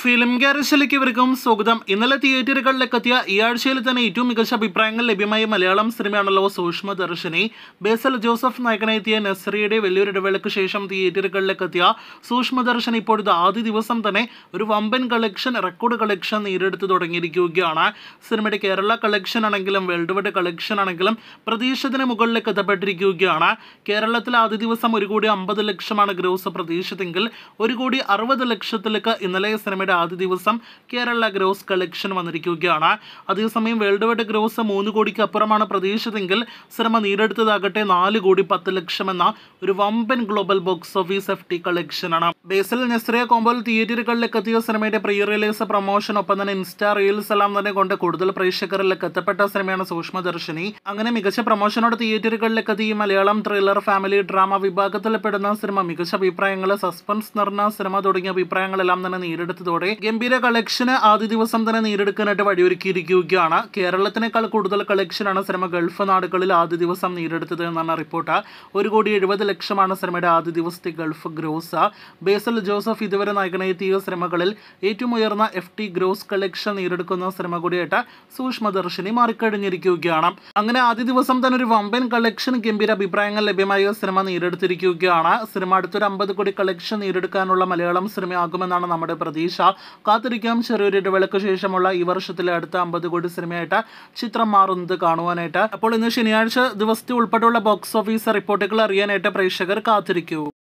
film ഗ്യാരേജിലേക്ക് ഇവർക്കും സ്വാഗതം ഇന്നലെ എത്തിയ ഈ ആഴ്ചയിൽ തന്നെ ഏറ്റവും മികച്ച അഭിപ്രായങ്ങൾ ലഭ്യമായ മലയാളം സിനിമയാണല്ലോ സൂക്ഷ്മ ദർശിനി ബേസൽ ജോസഫ് നായകനെത്തിയ നസറിയുടെ വലിയൊരു ഇടവേളയ്ക്ക് ശേഷം എത്തിയ സൂക്ഷ്മ ദർശിനി ഇപ്പോൾ ഇത് ആദ്യ ദിവസം തന്നെ ഒരു വമ്പൻ കളക്ഷൻ റെക്കോർഡ് കളക്ഷൻ നേരിടുത്ത് തുടങ്ങിയിരിക്കുകയാണ് സിനിമയുടെ കേരള കളക്ഷൻ ആണെങ്കിലും വേൾഡ് വൈഡ് കളക്ഷൻ ആണെങ്കിലും പ്രതീക്ഷത്തിന് മുകളിലേക്ക് എത്തപ്പെട്ടിരിക്കുകയാണ് കേരളത്തിൽ ആദ്യ ദിവസം ഒരു കോടി അമ്പത് ലക്ഷമാണ് ഗ്രോസ് പ്രതീക്ഷിച്ചതെങ്കിൽ ഒരു കോടി അറുപത് ലക്ഷത്തിലേക്ക് ഇന്നലെ സിനിമയുടെ ഇന്ത്യയുടെ ആദ്യ ദിവസം കേരള ഗ്രോസ് കളക്ഷൻ വന്നിരിക്കുകയാണ് അതേസമയം വേൾഡ് വൈഡ് ഗ്രോസ് മൂന്ന് കോടിക്ക് അപ്പുറമാണ് പ്രതീക്ഷിച്ചതെങ്കിൽ സിനിമ നേരിടുത്തതാകട്ടെ നാല് കോടി പത്ത് ലക്ഷം എന്ന ഒരു വമ്പൻ global box office F T കളക്ഷനാണ് ബേസിൽ നെസ്രിയ കോമ്പോൽ തിയേറ്ററുകളിലേക്ക് എത്തിയ സിനിമയുടെ പ്രീ റിലീസ് പ്രൊമോഷൻ ഒപ്പം തന്നെ ഇൻസ്റ്റാ റീൽസ് എല്ലാം തന്നെ കൊണ്ട് കൂടുതൽ പ്രേക്ഷകരിലേക്ക് എത്തപ്പെട്ട സിനിമയാണ് സൂക്ഷ്മ ദർശിനി അങ്ങനെ മികച്ച പ്രൊമോഷനോട് തിയേറ്ററുകളിലേക്ക് എത്തി മലയാളം ത്രില്ലർ ഫാമിലി ഡ്രാമ വിഭാഗത്തിൽ പെടുന്ന സിനിമ മികച്ച അഭിപ്രായങ്ങൾ സസ്പെൻസ് നിറഞ്ഞ സിനിമ തുടങ്ങിയ അഭിപ്രായങ്ങളെല്ലാം തന്നെ നേരിടത്തതോടെ ഇതോടെ ഗംഭീര കളക്ഷന് ആദ്യ ദിവസം തന്നെ നേടിയെടുക്കാനായിട്ട് വഴിയൊരുക്കിയിരിക്കുകയാണ് കേരളത്തിനേക്കാൾ കൂടുതൽ കളക്ഷനാണ് സിനിമ ഗൾഫ് നാടുകളിൽ ആദ്യ ദിവസം നേടിയെടുത്തത് എന്നാണ് റിപ്പോർട്ട് ഒരു കോടി എഴുപത് ലക്ഷമാണ് സിനിമയുടെ ആദ്യ ദിവസത്തെ ഗൾഫ് ഗ്രോസ് ബേസൽ ജോസഫ് ഇതുവരെ നയകനെത്തിയ സിനിമകളിൽ ഏറ്റവും ഉയർന്ന എഫ് ടി ഗ്രോസ് കളക്ഷൻ നേടിയെടുക്കുന്ന സിനിമ കൂടിയായിട്ട് സൂക്ഷ്മദർശിനി മാറിക്കഴിഞ്ഞിരിക്കുകയാണ് അങ്ങനെ ആദ്യ ദിവസം തന്നെ ഒരു വമ്പൻ കളക്ഷൻ ഗംഭീര അഭിപ്രായങ്ങൾ ലഭ്യമായ സിനിമ നേടിയെടുത്തിരിക്കുകയാണ് സിനിമ അടുത്തൊരു അമ്പത് കോടി കളക്ഷൻ നേടിയെടുക്കാനുള്ള മലയാളം സിനിമയാകുമെന്നാണ് നമ്മുടെ പ്രതീക്ഷ കാത്തിരിക്കാം ചെറിയൊരു ഇടവേളക്ക് ശേഷമുള്ള ഈ വർഷത്തിലെ അടുത്ത അമ്പത് കോടി സിനിമയായിട്ട് ചിത്രം മാറുന്നത് കാണുവാനായിട്ട് അപ്പോൾ ഇന്ന് ശനിയാഴ്ച ദിവസത്തെ ഉൾപ്പെടെയുള്ള ബോക്സ് ഓഫീസ് റിപ്പോർട്ടുകൾ അറിയാനായിട്ട് പ്രേക്ഷകർ കാത്തിരിക്കൂ